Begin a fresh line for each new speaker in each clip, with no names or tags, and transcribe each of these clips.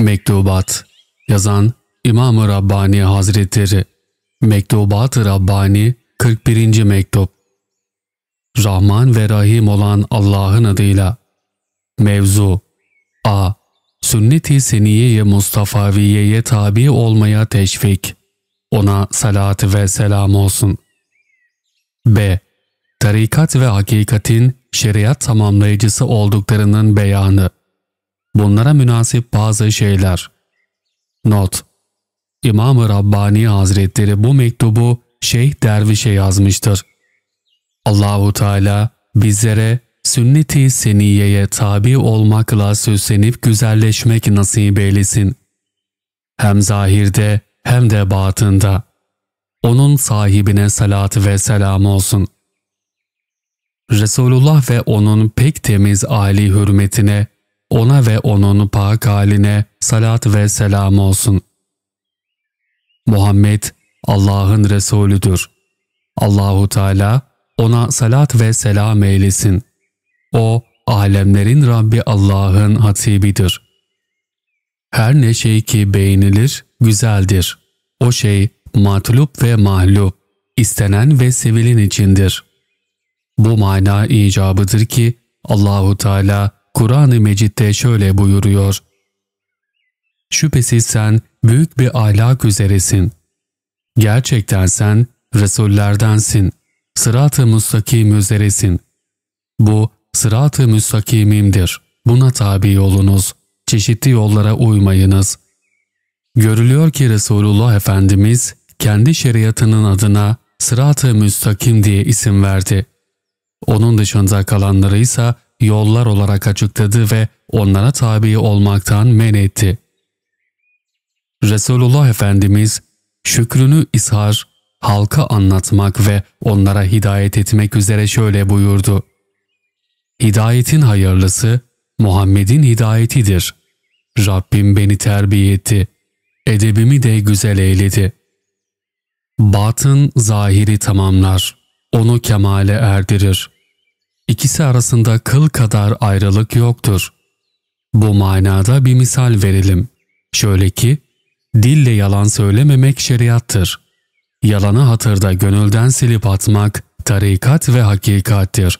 Mektubat Yazan İmam-ı Rabbani Hazretleri Mektubat-ı Rabbani 41. Mektup Rahman ve Rahim olan Allah'ın adıyla Mevzu A. Sünnet-i Seniye-i Mustafaviye'ye tabi olmaya teşvik. Ona salat ve selam olsun. B. Tarikat ve hakikatin şeriat tamamlayıcısı olduklarının beyanı bunlara münasip bazı şeyler. Not İmam-ı Rabbani Hazretleri bu mektubu Şeyh Derviş'e yazmıştır. Allahu Teala bizlere sünnet-i seniyeye tabi olmakla süslenip güzelleşmek nasip eylesin. Hem zahirde hem de batında. Onun sahibine salat ve selam olsun. Resulullah ve onun pek temiz âli hürmetine ona ve onun pak haline salat ve selam olsun. Muhammed Allah'ın Resulüdür. Allahu Teala ona salat ve selam eylesin. O alemlerin Rabbi Allah'ın hatibidir. Her ne şey ki beğenilir, güzeldir. O şey matlup ve mahlup, istenen ve sevilen içindir. Bu mana icabıdır ki Allahu Teala Kur'an-ı Mecid'de şöyle buyuruyor. Şüphesiz sen büyük bir ahlak üzeresin. Gerçekten sen Resullerdensin. Sırat-ı müstakim üzeresin. Bu sırat-ı müstakimimdir. Buna tabi olunuz. Çeşitli yollara uymayınız. Görülüyor ki Resulullah Efendimiz kendi şeriatının adına sırat-ı müstakim diye isim verdi. Onun dışında kalanları ise yollar olarak açıkladı ve onlara tabi olmaktan men etti. Resulullah Efendimiz şükrünü ishar, halka anlatmak ve onlara hidayet etmek üzere şöyle buyurdu. Hidayetin hayırlısı Muhammed'in hidayetidir. Rabbim beni terbiye etti. Edebimi de güzel eyledi. Batın zahiri tamamlar. Onu kemale erdirir ikisi arasında kıl kadar ayrılık yoktur. Bu manada bir misal verelim. Şöyle ki, dille yalan söylememek şeriattır. Yalanı hatırda gönülden silip atmak tarikat ve hakikattir.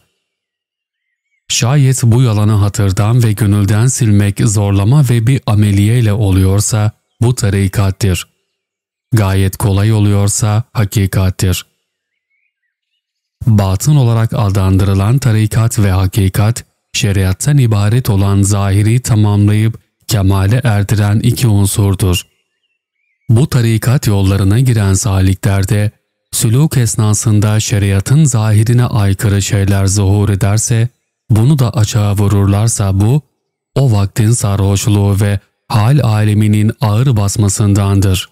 Şayet bu yalanı hatırdan ve gönülden silmek zorlama ve bir ameliyeyle oluyorsa bu tarikattir. Gayet kolay oluyorsa hakikattir batın olarak adlandırılan tarikat ve hakikat, şeriattan ibaret olan zahiri tamamlayıp kemale erdiren iki unsurdur. Bu tarikat yollarına giren saliklerde, süluk esnasında şeriatın zahirine aykırı şeyler zuhur ederse, bunu da açığa vururlarsa bu, o vaktin sarhoşluğu ve hal aleminin ağır basmasındandır.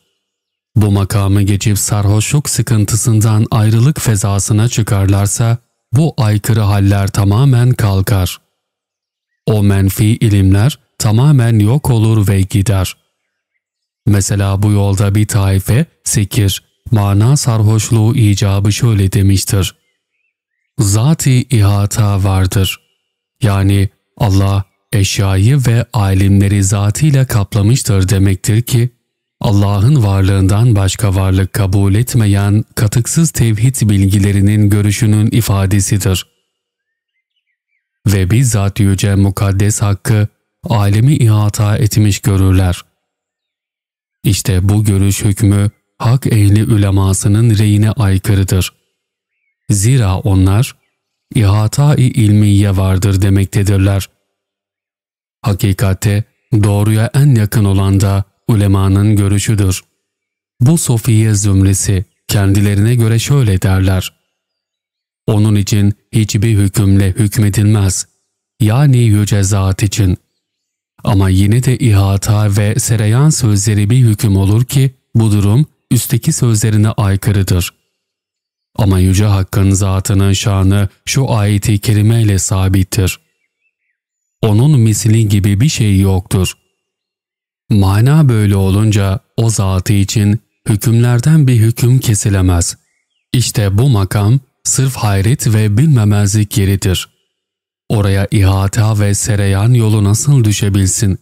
Bu makamı geçip sarhoşluk sıkıntısından ayrılık fezasına çıkarlarsa bu aykırı haller tamamen kalkar. O menfi ilimler tamamen yok olur ve gider. Mesela bu yolda bir taife, sekir, mana sarhoşluğu icabı şöyle demiştir. Zati ihata vardır. Yani Allah eşyayı ve alimleri zatıyla kaplamıştır demektir ki, Allah'ın varlığından başka varlık kabul etmeyen katıksız tevhid bilgilerinin görüşünün ifadesidir. Ve bizzat yüce mukaddes hakkı alemi ihata etmiş görürler. İşte bu görüş hükmü hak ehli ülemasının reyine aykırıdır. Zira onlar ihata-i ilmiye vardır demektedirler. Hakikate doğruya en yakın olan da ulemanın görüşüdür. Bu sofiye zümresi kendilerine göre şöyle derler. Onun için hiçbir hükümle hükmedilmez. Yani yüce zat için. Ama yine de ihata ve sereyan sözleri bir hüküm olur ki bu durum üstteki sözlerine aykırıdır. Ama Yüce Hakk'ın zatının şanı şu ayeti kerimeyle sabittir. Onun misli gibi bir şey yoktur.'' Mana böyle olunca o zatı için hükümlerden bir hüküm kesilemez. İşte bu makam sırf hayret ve bilmemezlik yeridir. Oraya ihata ve sereyan yolu nasıl düşebilsin?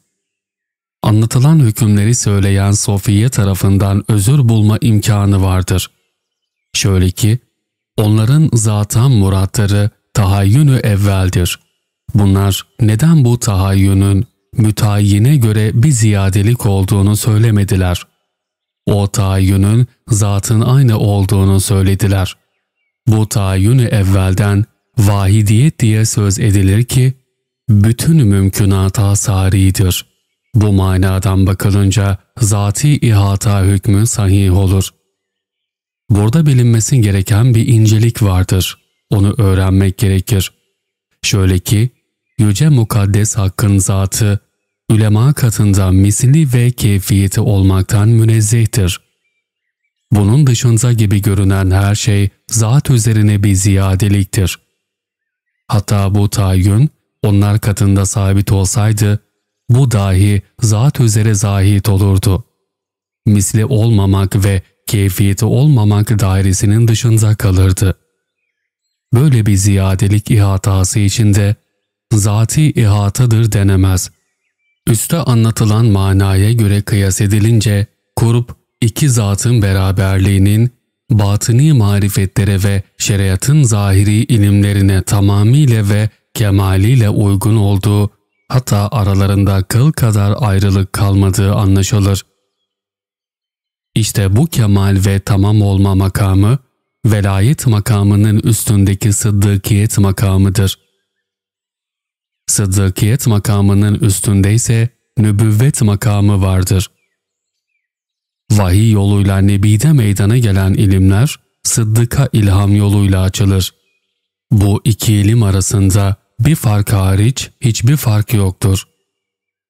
Anlatılan hükümleri söyleyen Sofiye tarafından özür bulma imkanı vardır. Şöyle ki, onların zaten muratları tahayyünü evveldir. Bunlar neden bu tahayyünün müteayyine göre bir ziyadelik olduğunu söylemediler. O tayyünün zatın aynı olduğunu söylediler. Bu tayyünü evvelden vahidiyet diye söz edilir ki, bütün mümkünata saridir. Bu manadan bakılınca zati ihata hükmü sahih olur. Burada bilinmesi gereken bir incelik vardır. Onu öğrenmek gerekir. Şöyle ki, Yüce Mukaddes Hakk'ın zatı ülema katında misli ve keyfiyeti olmaktan münezzehtir. Bunun dışında gibi görünen her şey zat üzerine bir ziyadeliktir. Hatta bu tayyün onlar katında sabit olsaydı bu dahi zat üzere zahit olurdu. Misli olmamak ve keyfiyeti olmamak dairesinin dışında kalırdı. Böyle bir ziyadelik ihatası içinde zati ihatadır denemez. Üste anlatılan manaya göre kıyas edilince kurup iki zatın beraberliğinin batıni marifetlere ve şeriatın zahiri ilimlerine tamamıyla ve kemaliyle uygun olduğu hatta aralarında kıl kadar ayrılık kalmadığı anlaşılır. İşte bu kemal ve tamam olma makamı velayet makamının üstündeki sıddıkiyet makamıdır. Sıddıkiyet makamının üstünde ise nübüvvet makamı vardır. Vahiy yoluyla Nebi'de meydana gelen ilimler, Sıddık'a ilham yoluyla açılır. Bu iki ilim arasında bir fark hariç hiçbir fark yoktur.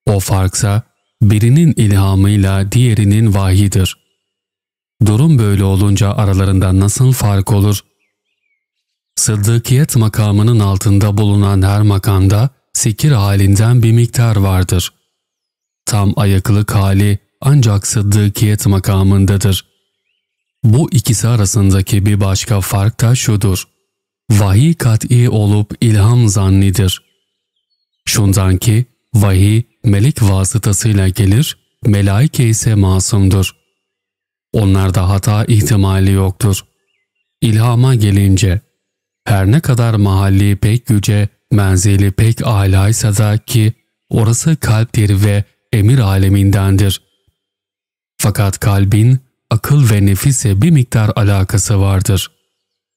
O farksa birinin ilhamıyla diğerinin vahidir. Durum böyle olunca aralarında nasıl fark olur? Sıddıkiyet makamının altında bulunan her makamda sekir halinden bir miktar vardır. Tam ayaklık hali ancak sıddıkiyet makamındadır. Bu ikisi arasındaki bir başka fark da şudur. Vahiy kat'i olup ilham zannidir. Şundan ki vahiy melek vasıtasıyla gelir, melaike ise masumdur. Onlarda hata ihtimali yoktur. İlhama gelince, her ne kadar mahalli pek yüce Menzili pek alaysa da ki orası kalp ve emir alemindendir. Fakat kalbin akıl ve nefise bir miktar alakası vardır.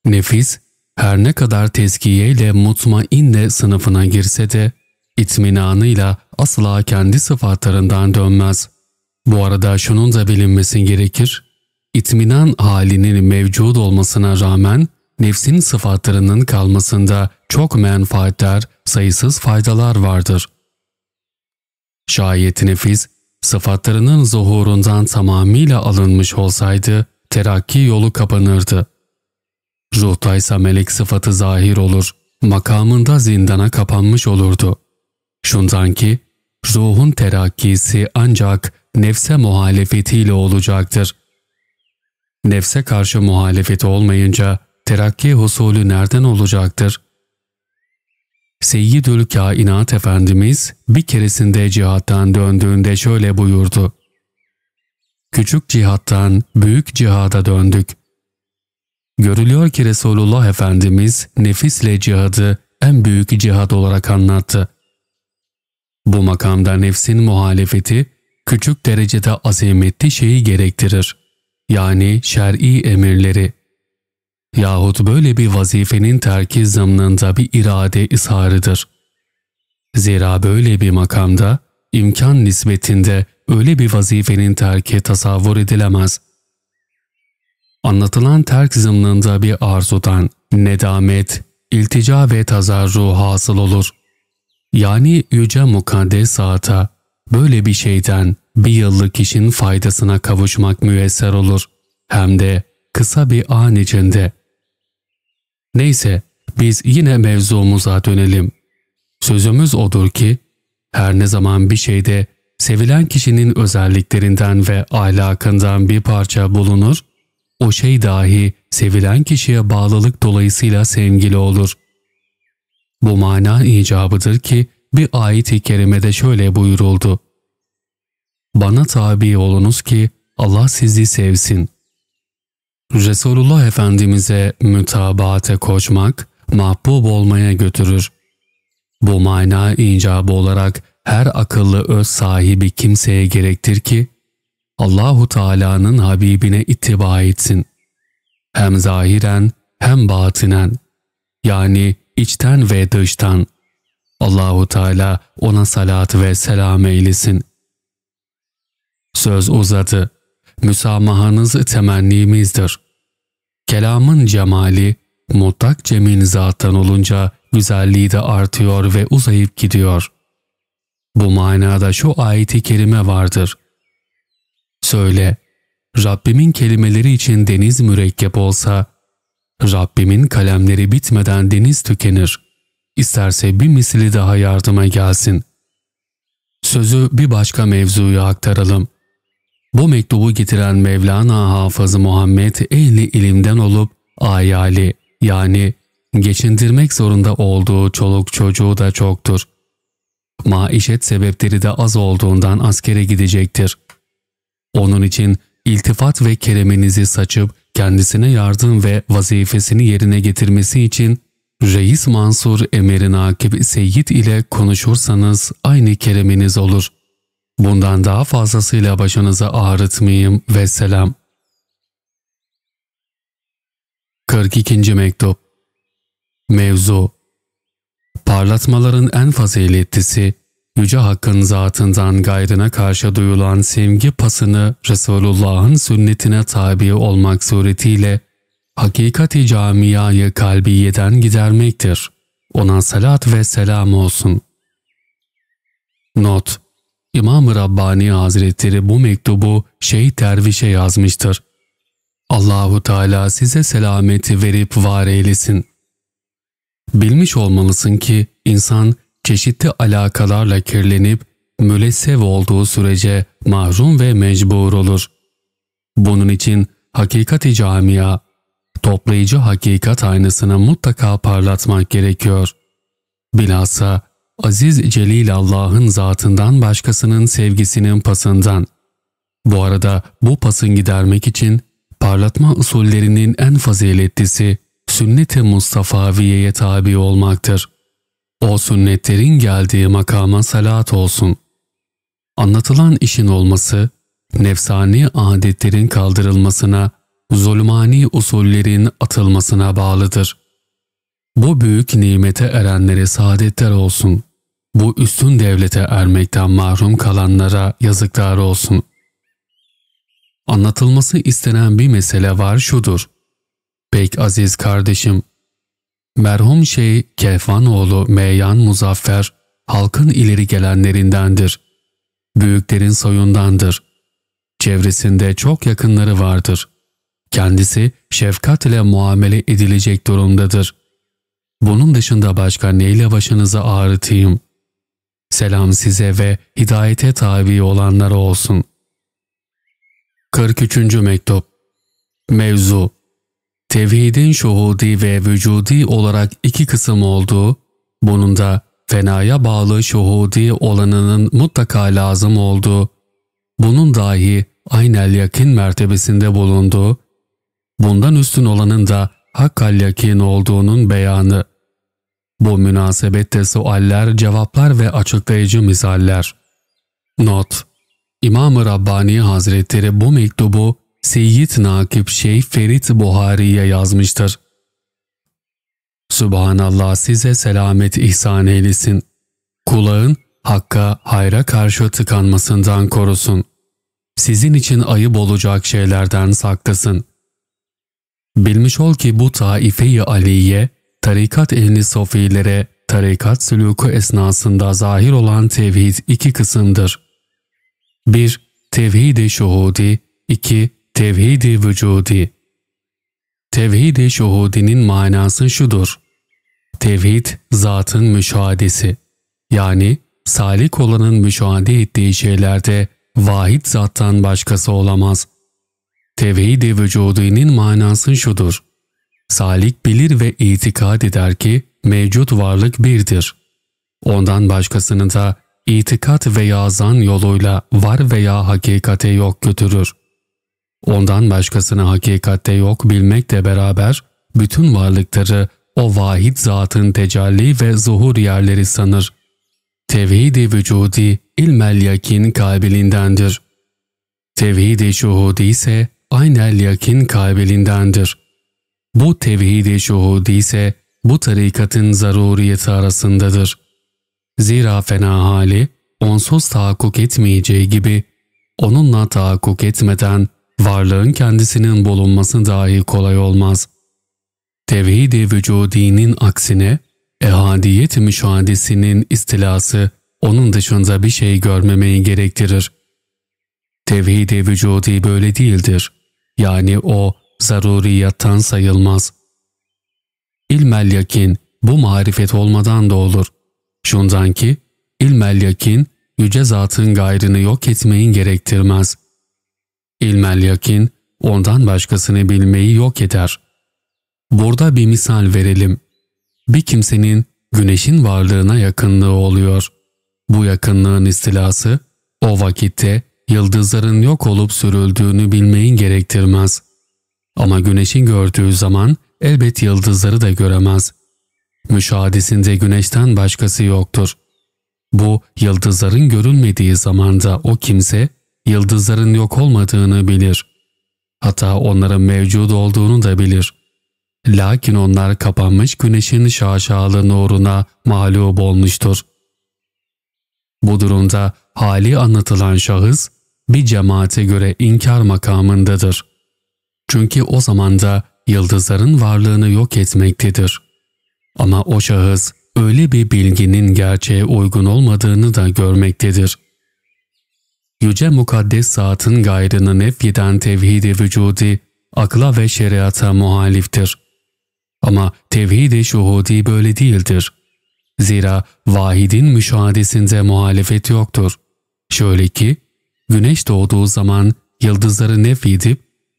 Nefis her ne kadar tezkiye ile mutmainne sınıfına girse de itminanıyla asla kendi sıfatlarından dönmez. Bu arada şunun da bilinmesi gerekir. İtminan halinin mevcud olmasına rağmen nefsin sıfatlarının kalmasında çok menfaatler, sayısız faydalar vardır. Şayet nefis, sıfatlarının zuhurundan tamamıyla alınmış olsaydı, terakki yolu kapanırdı. Ruhta melek sıfatı zahir olur, makamında zindana kapanmış olurdu. Şundan ki, ruhun terakkisi ancak nefse muhalefetiyle olacaktır. Nefse karşı muhalefeti olmayınca terakki husulü nereden olacaktır? Seyyidül Kainat Efendimiz bir keresinde cihattan döndüğünde şöyle buyurdu. Küçük cihattan büyük cihada döndük. Görülüyor ki Resulullah Efendimiz nefisle cihadı en büyük cihad olarak anlattı. Bu makamda nefsin muhalefeti küçük derecede azimetli şeyi gerektirir. Yani şer'i emirleri yahut böyle bir vazifenin terki zımnında bir irade isharıdır. Zira böyle bir makamda, imkan nisbetinde öyle bir vazifenin terki tasavvur edilemez. Anlatılan terk zımnında bir arzudan, nedamet, iltica ve tazarru hasıl olur. Yani yüce mukaddes saata, böyle bir şeyden bir yıllık işin faydasına kavuşmak müyesser olur. Hem de kısa bir an içinde. Neyse biz yine mevzumuza dönelim. Sözümüz odur ki her ne zaman bir şeyde sevilen kişinin özelliklerinden ve ahlakından bir parça bulunur, o şey dahi sevilen kişiye bağlılık dolayısıyla sevgili olur. Bu mana icabıdır ki bir ayet-i kerimede şöyle buyuruldu. Bana tabi olunuz ki Allah sizi sevsin. Resulullah Efendimiz'e mütabate koşmak, mahbub olmaya götürür. Bu mana icabı olarak her akıllı öz sahibi kimseye gerektir ki, Allahu Teala'nın Habibine ittiba etsin. Hem zahiren hem batinen, yani içten ve dıştan. Allahu Teala ona salat ve selam eylesin. Söz uzadı müsamahanız temennimizdir. Kelamın cemali mutlak cemin zattan olunca güzelliği de artıyor ve uzayıp gidiyor. Bu manada şu ayeti kerime vardır. Söyle, Rabbimin kelimeleri için deniz mürekkep olsa, Rabbimin kalemleri bitmeden deniz tükenir. İsterse bir misli daha yardıma gelsin. Sözü bir başka mevzuya aktaralım.'' Bu mektubu getiren Mevlana Hafızı Muhammed ehli ilimden olup ayali yani geçindirmek zorunda olduğu çoluk çocuğu da çoktur. Maişet sebepleri de az olduğundan askere gidecektir. Onun için iltifat ve kereminizi saçıp kendisine yardım ve vazifesini yerine getirmesi için Reis Mansur Emir'in akip Nakib Seyyid ile konuşursanız aynı kereminiz olur.'' Bundan daha fazlasıyla başınızı ağrıtmayayım ve selam. 42. Mektup Mevzu Parlatmaların en faziletlisi, Yüce Hakk'ın zatından gayrına karşı duyulan sevgi pasını Resulullah'ın sünnetine tabi olmak suretiyle hakikati camiyayı kalbiyeden gidermektir. Ona salat ve selam olsun. Not İmam-ı Rabbani Hazretleri bu mektubu şey tervişe yazmıştır. Allahu Teala size selameti verip var eylesin. Bilmiş olmalısın ki insan çeşitli alakalarla kirlenip mülessev olduğu sürece mahrum ve mecbur olur. Bunun için hakikati camia, toplayıcı hakikat aynısını mutlaka parlatmak gerekiyor. Bilhassa aziz celil Allah'ın zatından başkasının sevgisinin pasından. Bu arada bu pasın gidermek için parlatma usullerinin en faziletlisi sünnet-i Mustafaviye'ye tabi olmaktır. O sünnetlerin geldiği makama salat olsun. Anlatılan işin olması, nefsani adetlerin kaldırılmasına, zulmani usullerin atılmasına bağlıdır. Bu büyük nimete erenlere saadetler olsun.'' bu üstün devlete ermekten mahrum kalanlara yazıklar olsun. Anlatılması istenen bir mesele var şudur. Pek aziz kardeşim, merhum şey Kefanoğlu Meyan Muzaffer, halkın ileri gelenlerindendir. Büyüklerin soyundandır. Çevresinde çok yakınları vardır. Kendisi şefkat ile muamele edilecek durumdadır. Bunun dışında başka neyle başınızı ağrıtayım?'' Selam size ve hidayete tabi olanlara olsun. 43. Mektup Mevzu Tevhidin şuhudi ve vücudi olarak iki kısım olduğu, bunun da fenaya bağlı şuhudi olanının mutlaka lazım olduğu, bunun dahi aynel yakin mertebesinde bulunduğu, bundan üstün olanın da hakkal yakin olduğunun beyanı. Bu münasebette sualler, cevaplar ve açıklayıcı misaller. Not İmam-ı Rabbani Hazretleri bu mektubu Seyyid Nakip Şeyh Ferit Buhari'ye yazmıştır. Subhanallah size selamet ihsan eylesin. Kulağın hakka, hayra karşı tıkanmasından korusun. Sizin için ayıp olacak şeylerden saklasın. Bilmiş ol ki bu taife-i aliye tarikat ehli sofilere, tarikat sülûku esnasında zahir olan tevhid iki kısımdır. 1. Tevhid-i şuhudi 2. Tevhid-i vücudi Tevhid-i şuhudinin manası şudur. Tevhid, zatın müşahadesi. Yani salik olanın müşahede ettiği şeylerde vahid zattan başkası olamaz. Tevhid-i vücudinin manası şudur. Salik bilir ve itikad eder ki mevcut varlık birdir. Ondan başkasını da itikat veya zan yoluyla var veya hakikate yok götürür. Ondan başkasını hakikatte yok bilmekle beraber bütün varlıkları o vahid zatın tecelli ve zuhur yerleri sanır. Tevhid-i vücudi ilmel yakin kabilindendir. Tevhid-i şuhudi ise aynel yakin kabilindendir. Bu tevhid-i şuhudi ise bu tarikatın zaruriyeti arasındadır. Zira fena hali onsuz tahakkuk etmeyeceği gibi onunla tahakkuk etmeden varlığın kendisinin bulunması dahi kolay olmaz. Tevhid-i vücudinin aksine ehadiyet i müşahadesinin istilası onun dışında bir şey görmemeyi gerektirir. Tevhid-i vücudi böyle değildir. Yani o zaruriyattan sayılmaz. İlmel yakin bu marifet olmadan da olur. Şundan ki ilmel yakin yüce zatın gayrını yok etmeyin gerektirmez. İlmel yakin ondan başkasını bilmeyi yok eder. Burada bir misal verelim. Bir kimsenin güneşin varlığına yakınlığı oluyor. Bu yakınlığın istilası o vakitte yıldızların yok olup sürüldüğünü bilmeyin gerektirmez. Ama güneşin gördüğü zaman elbet yıldızları da göremez. Müşahadesinde güneşten başkası yoktur. Bu yıldızların görünmediği zamanda o kimse yıldızların yok olmadığını bilir. Hatta onların mevcud olduğunu da bilir. Lakin onlar kapanmış güneşin şaşalı nuruna mağlup olmuştur. Bu durumda hali anlatılan şahıs bir cemaate göre inkar makamındadır. Çünkü o zamanda yıldızların varlığını yok etmektedir. Ama o şahıs öyle bir bilginin gerçeğe uygun olmadığını da görmektedir. Yüce mukaddes zatın gayrını nefyeden tevhidi vücudi, akla ve şeriata muhaliftir. Ama tevhid-i şuhudi böyle değildir. Zira vahidin müşahadesinde muhalefet yoktur. Şöyle ki, güneş doğduğu zaman yıldızları nef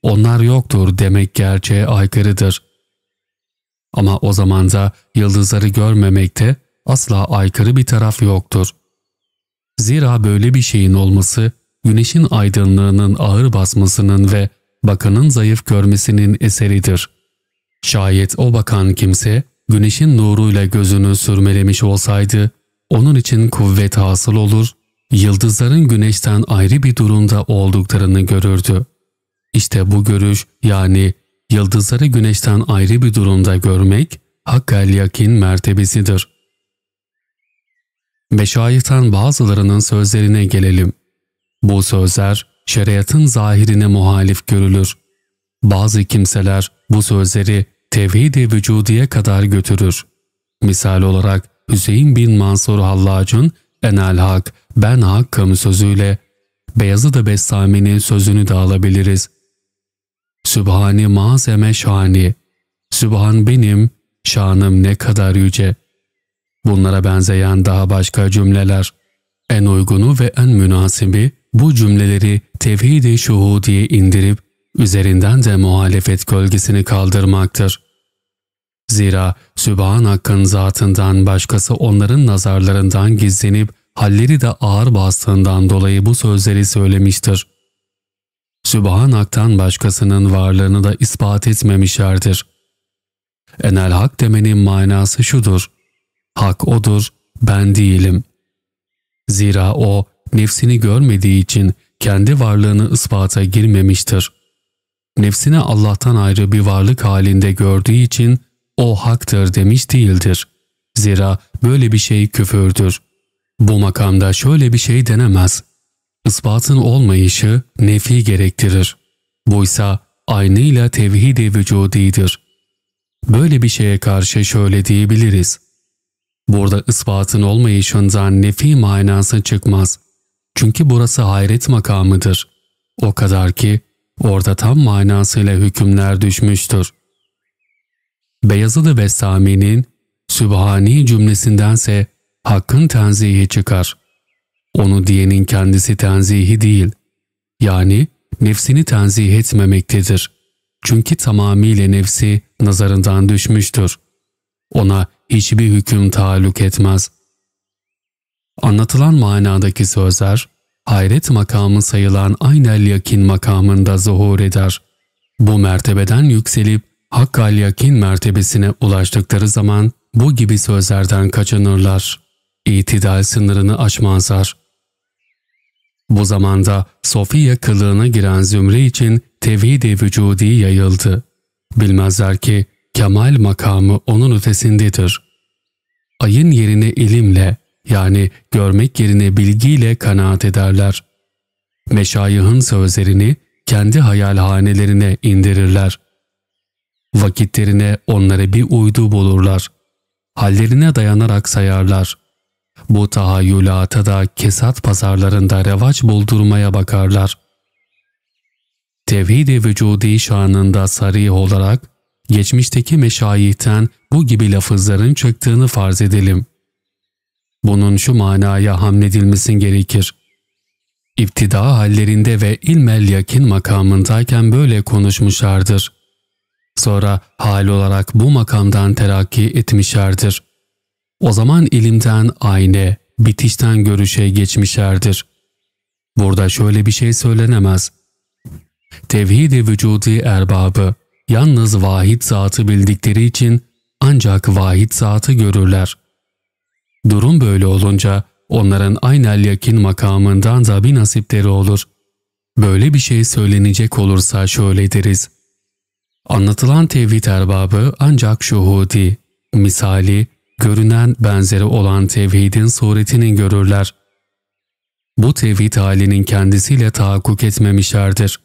onlar yoktur demek gerçeğe aykırıdır. Ama o zaman da yıldızları görmemekte asla aykırı bir taraf yoktur. Zira böyle bir şeyin olması, güneşin aydınlığının ağır basmasının ve bakanın zayıf görmesinin eseridir. Şayet o bakan kimse, güneşin nuruyla gözünü sürmelemiş olsaydı, onun için kuvvet hasıl olur, yıldızların güneşten ayrı bir durumda olduklarını görürdü. İşte bu görüş yani yıldızları güneşten ayrı bir durumda görmek hakkel yakin mertebesidir. Meşayihten bazılarının sözlerine gelelim. Bu sözler şeriatın zahirine muhalif görülür. Bazı kimseler bu sözleri tevhid-i vücudiye kadar götürür. Misal olarak Hüseyin bin Mansur Hallac'ın Enel Hak, Ben Hakkım sözüyle Beyazıt-ı Bessami'nin sözünü de alabiliriz. Sübhani mazeme şani, Sübhan benim, şanım ne kadar yüce. Bunlara benzeyen daha başka cümleler. En uygunu ve en münasibi bu cümleleri tevhid-i şuhudiye indirip üzerinden de muhalefet gölgesini kaldırmaktır. Zira Sübhan Hakk'ın zatından başkası onların nazarlarından gizlenip halleri de ağır bastığından dolayı bu sözleri söylemiştir. Sübhanak'tan başkasının varlığını da ispat etmemişlerdir. Enel hak demenin manası şudur. Hak odur, ben değilim. Zira o nefsini görmediği için kendi varlığını ispata girmemiştir. Nefsini Allah'tan ayrı bir varlık halinde gördüğü için o haktır demiş değildir. Zira böyle bir şey küfürdür. Bu makamda şöyle bir şey denemez ispatın olmayışı nefi gerektirir. Buysa aynıyla tevhid-i vücudidir. Böyle bir şeye karşı şöyle diyebiliriz. Burada ispatın olmayışından nefi manası çıkmaz. Çünkü burası hayret makamıdır. O kadar ki orada tam manasıyla hükümler düşmüştür. Beyazılı Vessami'nin Sübhani cümlesindense hakkın tenzihi çıkar. Onu diyenin kendisi tenzihi değil, yani nefsini tenzih etmemektedir. Çünkü tamamıyla nefsi nazarından düşmüştür. Ona hiçbir hüküm taalluk etmez. Anlatılan manadaki sözler, hayret makamı sayılan aynel yakin makamında zuhur eder. Bu mertebeden yükselip hakkal yakin mertebesine ulaştıkları zaman bu gibi sözlerden kaçınırlar. İtidal sınırını aşmazlar. Bu zamanda Sofya kılığına giren zümre için tevhid-i vücudi yayıldı. Bilmezler ki kemal makamı onun ötesindedir. Ayın yerine ilimle yani görmek yerine bilgiyle kanaat ederler. Meşayihın sözlerini kendi hayalhanelerine indirirler. Vakitlerine onlara bir uydu bulurlar. Hallerine dayanarak sayarlar. Bu tahayyülata da kesat pazarlarında revaç buldurmaya bakarlar. Tevhid-i vücudi şanında sarih olarak, geçmişteki meşayihten bu gibi lafızların çıktığını farz edelim. Bunun şu manaya hamledilmesi gerekir. İptida hallerinde ve ilmel yakin makamındayken böyle konuşmuşlardır. Sonra hal olarak bu makamdan terakki etmişlerdir. O zaman ilimden ayne, bitişten görüşe geçmişlerdir. Burada şöyle bir şey söylenemez. Tevhid-i vücudi erbabı, yalnız vahid zatı bildikleri için ancak vahid zatı görürler. Durum böyle olunca onların aynel yakin makamından da bir nasipleri olur. Böyle bir şey söylenecek olursa şöyle deriz. Anlatılan tevhid erbabı ancak şuhudi, misali görünen benzeri olan tevhidin suretini görürler. Bu tevhid halinin kendisiyle tahakkuk etmemişlerdir.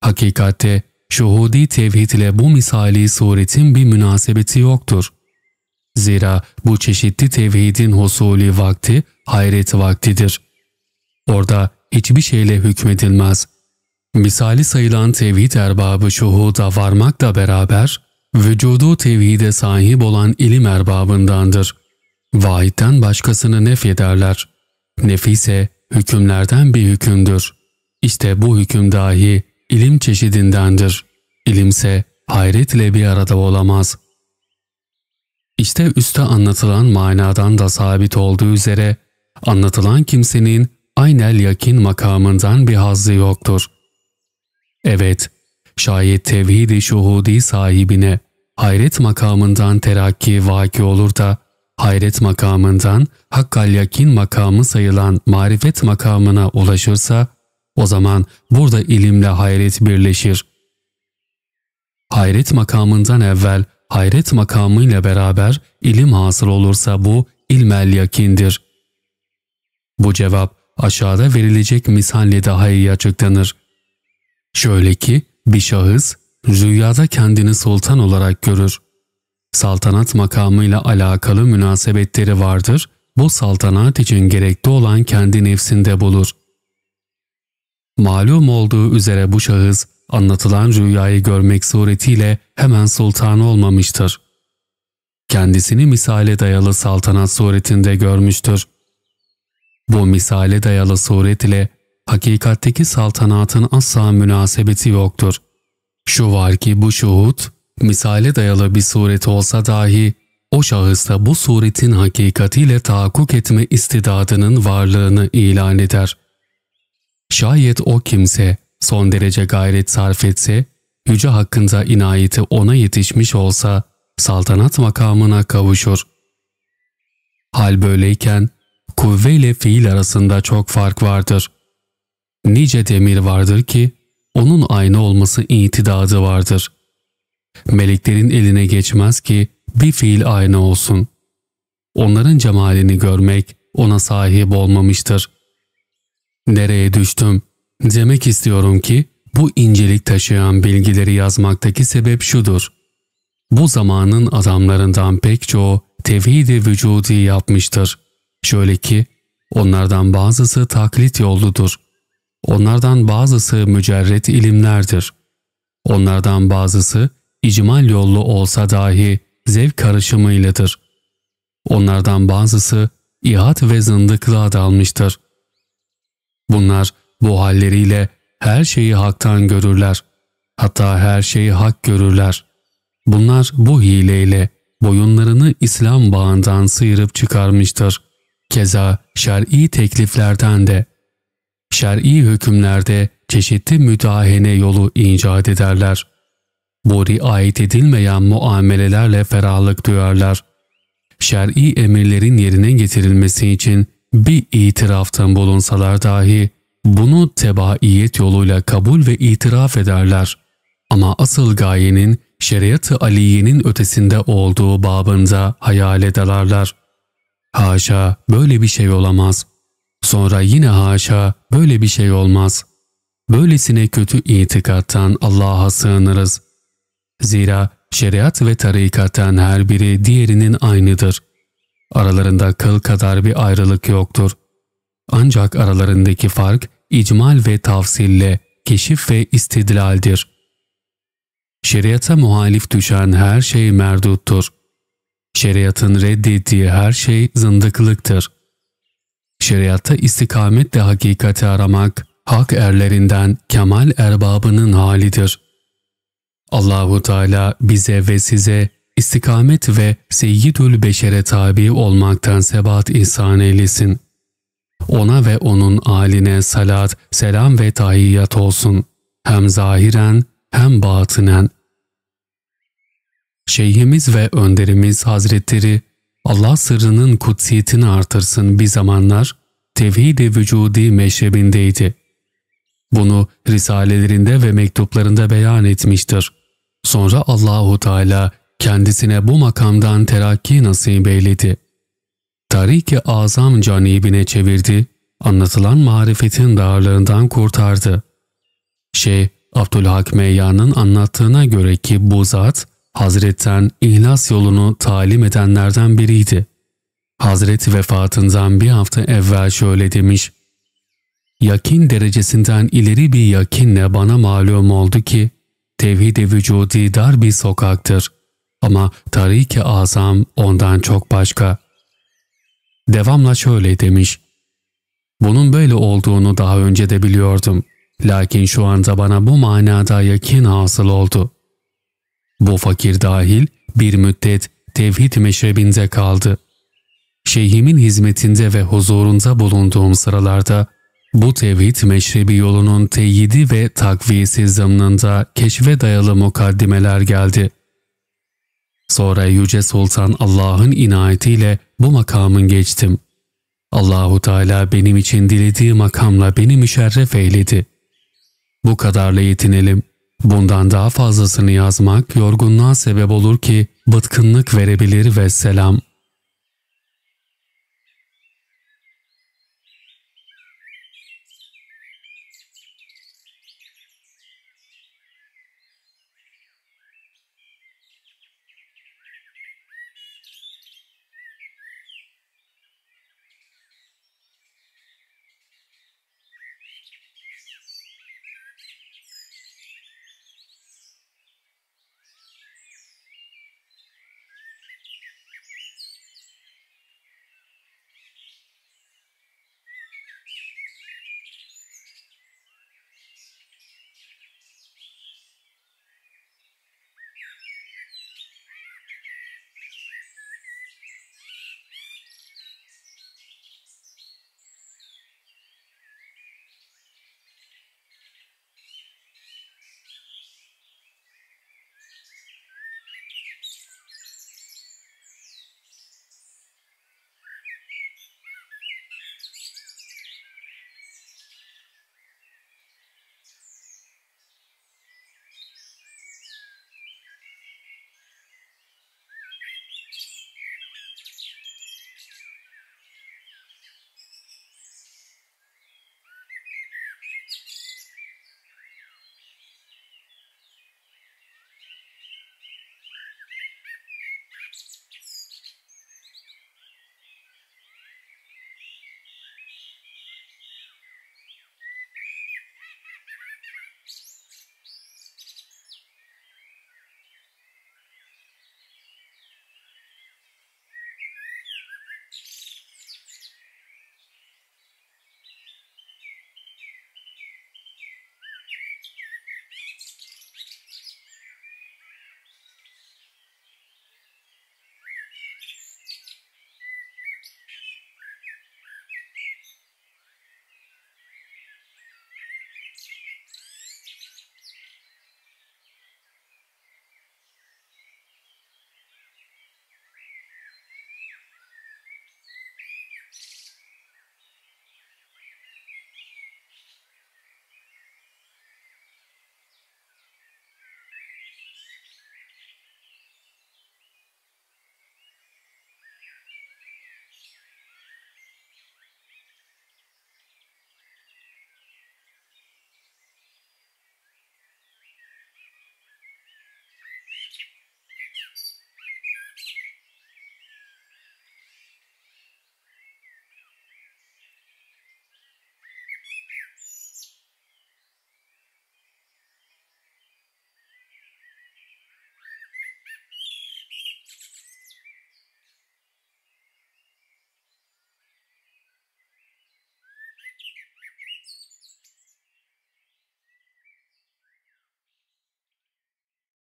Hakikatte şuhudi tevhid ile bu misali suretin bir münasebeti yoktur. Zira bu çeşitli tevhidin husuli vakti hayret vaktidir. Orada hiçbir şeyle hükmedilmez. Misali sayılan tevhid erbabı şuhuda varmakla beraber vücudu tevhide sahip olan ilim erbabındandır. Vahitten başkasını nef ederler. Nefise hükümlerden bir hükümdür. İşte bu hüküm dahi ilim çeşidindendir. İlimse hayretle bir arada olamaz. İşte üste anlatılan manadan da sabit olduğu üzere anlatılan kimsenin aynel yakin makamından bir hazzı yoktur. Evet, şayet tevhid-i şuhudi sahibine hayret makamından terakki vaki olur da hayret makamından hakkal yakin makamı sayılan marifet makamına ulaşırsa o zaman burada ilimle hayret birleşir. Hayret makamından evvel hayret makamıyla beraber ilim hasıl olursa bu ilmel yakindir. Bu cevap aşağıda verilecek misalle daha iyi açıklanır. Şöyle ki bir şahıs rüyada kendini sultan olarak görür. Saltanat makamıyla alakalı münasebetleri vardır, bu saltanat için gerekli olan kendi nefsinde bulur. Malum olduğu üzere bu şahıs, anlatılan rüyayı görmek suretiyle hemen sultan olmamıştır. Kendisini misale dayalı saltanat suretinde görmüştür. Bu misale dayalı suret ile hakikatteki saltanatın asla münasebeti yoktur. Şu var ki bu şuhut, misale dayalı bir suret olsa dahi, o şahısta bu suretin hakikatiyle tahakkuk etme istidadının varlığını ilan eder. Şayet o kimse son derece gayret sarf etse, yüce hakkında inayeti ona yetişmiş olsa, saltanat makamına kavuşur. Hal böyleyken, kuvve ile fiil arasında çok fark vardır. Nice demir vardır ki, onun aynı olması itidadı vardır. Meleklerin eline geçmez ki bir fiil aynı olsun. Onların cemalini görmek ona sahip olmamıştır. Nereye düştüm? Demek istiyorum ki bu incelik taşıyan bilgileri yazmaktaki sebep şudur. Bu zamanın adamlarından pek çoğu tevhid-i vücudi yapmıştır. Şöyle ki onlardan bazısı taklit yolludur. Onlardan bazısı mücerret ilimlerdir. Onlardan bazısı icmal yollu olsa dahi zevk karışımıyladır. Onlardan bazısı ihat ve zındıklığa dalmıştır. Bunlar bu halleriyle her şeyi haktan görürler. Hatta her şeyi hak görürler. Bunlar bu hileyle boyunlarını İslam bağından sıyırıp çıkarmıştır. Keza şer'i tekliflerden de şer'i hükümlerde çeşitli müdahene yolu icat ederler. Bu riayet edilmeyen muamelelerle ferahlık duyarlar. Şer'i emirlerin yerine getirilmesi için bir itiraftan bulunsalar dahi bunu tebaiyet yoluyla kabul ve itiraf ederler. Ama asıl gayenin şeriat-ı aliyenin ötesinde olduğu babında hayal ederler. Haşa böyle bir şey olamaz.'' Sonra yine haşa böyle bir şey olmaz. Böylesine kötü itikattan Allah'a sığınırız. Zira şeriat ve tarikatten her biri diğerinin aynıdır. Aralarında kıl kadar bir ayrılık yoktur. Ancak aralarındaki fark icmal ve tavsille keşif ve istidlaldir. Şeriata muhalif düşen her şey merduttur. Şeriatın reddettiği her şey zındıklıktır. Şeriatta istikamet de hakikati aramak, hak erlerinden kemal erbabının halidir. Allahu Teala bize ve size istikamet ve seyyidül beşere tabi olmaktan sebat ihsan eylesin. Ona ve onun aline salat, selam ve tahiyyat olsun. Hem zahiren hem batinen. Şeyhimiz ve önderimiz Hazretleri Allah sırrının kutsiyetini artırsın bir zamanlar tevhid-i vücudi meşrebindeydi. Bunu risalelerinde ve mektuplarında beyan etmiştir. Sonra Allahu Teala kendisine bu makamdan terakki nasip eyledi. Tarik-i azam canibine çevirdi, anlatılan marifetin dağarlarından kurtardı. Şeyh Abdülhak Meyyan'ın anlattığına göre ki bu zat, Hazretten ihlas yolunu talim edenlerden biriydi. Hazreti vefatından bir hafta evvel şöyle demiş. Yakin derecesinden ileri bir yakinle bana malum oldu ki, tevhid-i vücudi dar bir sokaktır. Ama tarik-i azam ondan çok başka. Devamla şöyle demiş. Bunun böyle olduğunu daha önce de biliyordum. Lakin şu anda bana bu manada yakin hasıl oldu. Bu fakir dahil bir müddet tevhid meşrebinde kaldı. Şeyhimin hizmetinde ve huzurunda bulunduğum sıralarda bu tevhid meşrebi yolunun teyidi ve takviyesi zamanında keşfe dayalı mukaddimeler geldi. Sonra Yüce Sultan Allah'ın inayetiyle bu makamın geçtim. Allahu Teala benim için dilediği makamla beni müşerref eyledi. Bu kadarla yetinelim.'' Bundan daha fazlasını yazmak yorgunluğa sebep olur ki bıtkınlık verebilir ve selam.